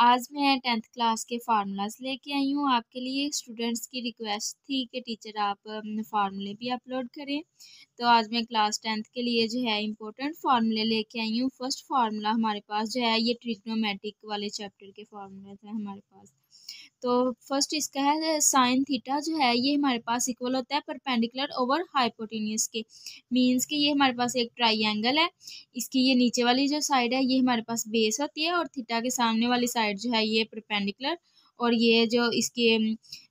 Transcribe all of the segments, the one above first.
आज मैं tenth class के फार्मूलाज लेके आई हूँ आपके लिए स्टूडेंट्स की रिक्वेस्ट थी कि टीचर आप फार्मूले भी अपलोड करें तो आज मैं क्लास टेंथ के लिए जो है इम्पोर्टेंट फार्मूले लेके आई हूँ फर्स्ट फार्मूला हमारे पास जो है ये ट्रिग्नोमेटिक वाले चैप्टर के फार्मूले हैं हमारे पास तो फर्स्ट इसका है साइन थीटा जो है ये हमारे पास इक्वल होता है परपेंडिकुलर ओवर हाइपोटेनियस के मींस कि ये हमारे पास एक ट्राइंगल है इसकी ये नीचे वाली जो साइड है ये हमारे पास बेस होती है और थीटा के सामने वाली साइड जो है ये परपेंडिकुलर और ये जो इसके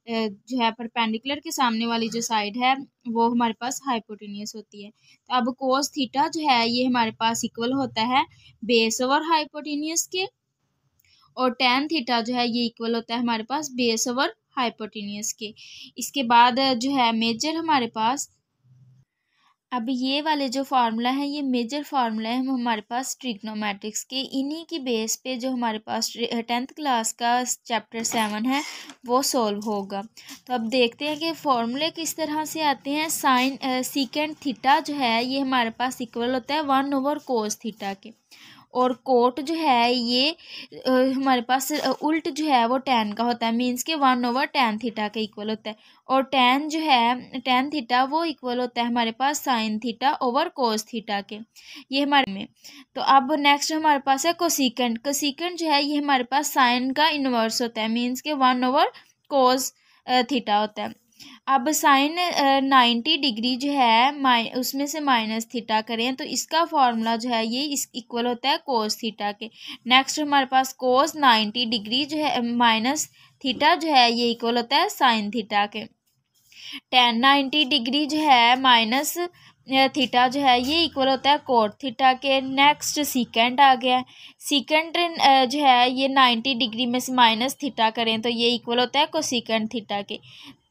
जो है परपेंडिकुलर के सामने वाली जो साइड है वो हमारे पास हाइपोटेनियस होती है तो अब कोस थीटा जो है ये हमारे पास इक्वल होता है बेस ओवर हाइपोटेनियस के और टेन थीटा जो है ये इक्वल होता है हमारे पास बेस ओवर हाइपोटीनियस के इसके बाद जो है मेजर हमारे पास अब ये वाले जो फार्मूला है ये मेजर फार्मूला है हमारे पास ट्रिग्नोमेट्रिक्स के इन्हीं की बेस पे जो हमारे पास टेंथ क्लास का चैप्टर सेवन है वो सॉल्व होगा तो अब देखते हैं कि फार्मूले किस तरह से आते हैं साइन सिकेंड थीटा जो है ये हमारे पास इक्वल होता है वन ओवर कोस थीटा के और कोट जो है ये हमारे पास उल्ट जो है वो टेन का होता है मीन्स के वन ओवर टेन थीटा के इक्वल होता है और टेन जो है टेन थीटा वो इक्वल होता है हमारे पास sine theta over cos theta के ये हमारे में तो अब नेक्स्ट हमारे पास है कोसिकेंड कोसिकेंड जो है ये हमारे पास साइन का इन्वर्स होता है मीन्स के वन ओवर कोस थीटा होता है अब साइन नाइन्टी डिग्री जो है माइ उसमें से माइनस थीटा करें तो इसका फॉर्मूला जो है ये इस इक्वल होता है कोस थीटा के नेक्स्ट हमारे पास कोस नाइन्टी डिग्री जो है माइनस थीटा जो है ये इक्वल होता है साइन थीटा के टेन नाइन्टी डिग्री जो है माइनस थीटा जो है ये इक्वल होता है कोट थीटा के नेक्स्ट सीकेंड आ गया सीकेंड जो है ये नाइन्टी डिग्री में से माइनस थीटा करें तो ये इक्वल होता है को सीकेंड थीटा के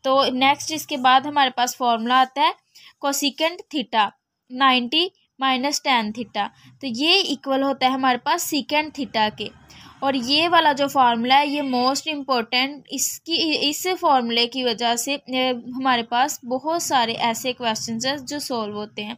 तो नेक्स्ट इसके बाद हमारे पास फॉर्मूला आता है cosecant theta ninety minus tan theta तो ये इक्वल होता है हमारे पास सिकेंड थीटा के और ये वाला जो फार्मूला है ये मोस्ट इम्पॉर्टेंट इसकी इस फार्मूले की वजह से हमारे पास बहुत सारे ऐसे क्वेश्चन हैं जो सॉल्व होते हैं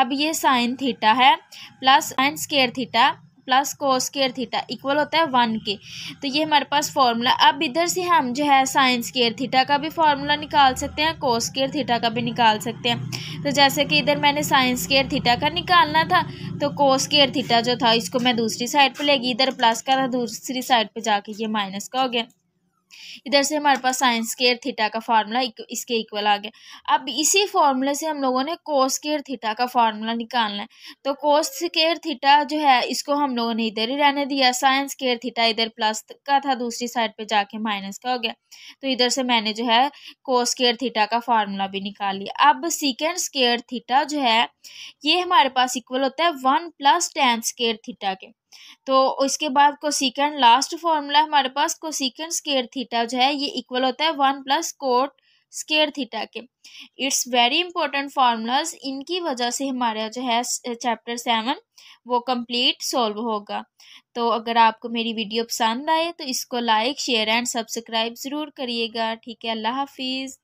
अब ये साइन थीटा है plus sine square theta plus cos square theta equal होता है वन के तो ये हमारे पास फॉर्मूला अब इधर से हम जो है साइंस केयर थीटा का भी फॉर्मूला निकाल सकते हैं कोस केयर थीटा का भी निकाल सकते हैं तो जैसे कि इधर मैंने साइंस केयर थीटा का निकालना था तो कोस केयर थीटा जो था इसको मैं दूसरी साइड पर लेगी इधर प्लस का था दूसरी साइड पर जाके ये माइनस का हो गया इधर से हमारे पास साइंस केयर थीटा का फार्मूला इसके इक्वल आ गया अब इसी फार्मूले से हम लोगों ने कोस केयर थीटा का फार्मूला निकालना है तो कोस केयर थीटा जो है इसको हम लोगों ने इधर ही रहने दिया साइंस केयर थीटा इधर प्लस का था दूसरी साइड पर जाके माइनस का हो गया तो इधर से मैंने जो है कोस केयर थीटा का फार्मूला भी निकाल लिया अब सिकेंड स्केयर थीटा जो है ये हमारे पास इक्वल होता है one plus tan square theta के तो उसके बाद कोसिकन लास्ट फॉर्मूला हमारे पास कोसिकन स्केयर थीटा जो है ये इक्वल होता है one plus cot square theta के इट्स वेरी इंपॉर्टेंट फार्मूलाज इनकी वजह से हमारा जो है चैप्टर सेवन वो कंप्लीट सॉल्व होगा तो अगर आपको मेरी वीडियो पसंद आए तो इसको लाइक शेयर एंड सब्सक्राइब ज़रूर करिएगा ठीक है अल्लाह हाफिज़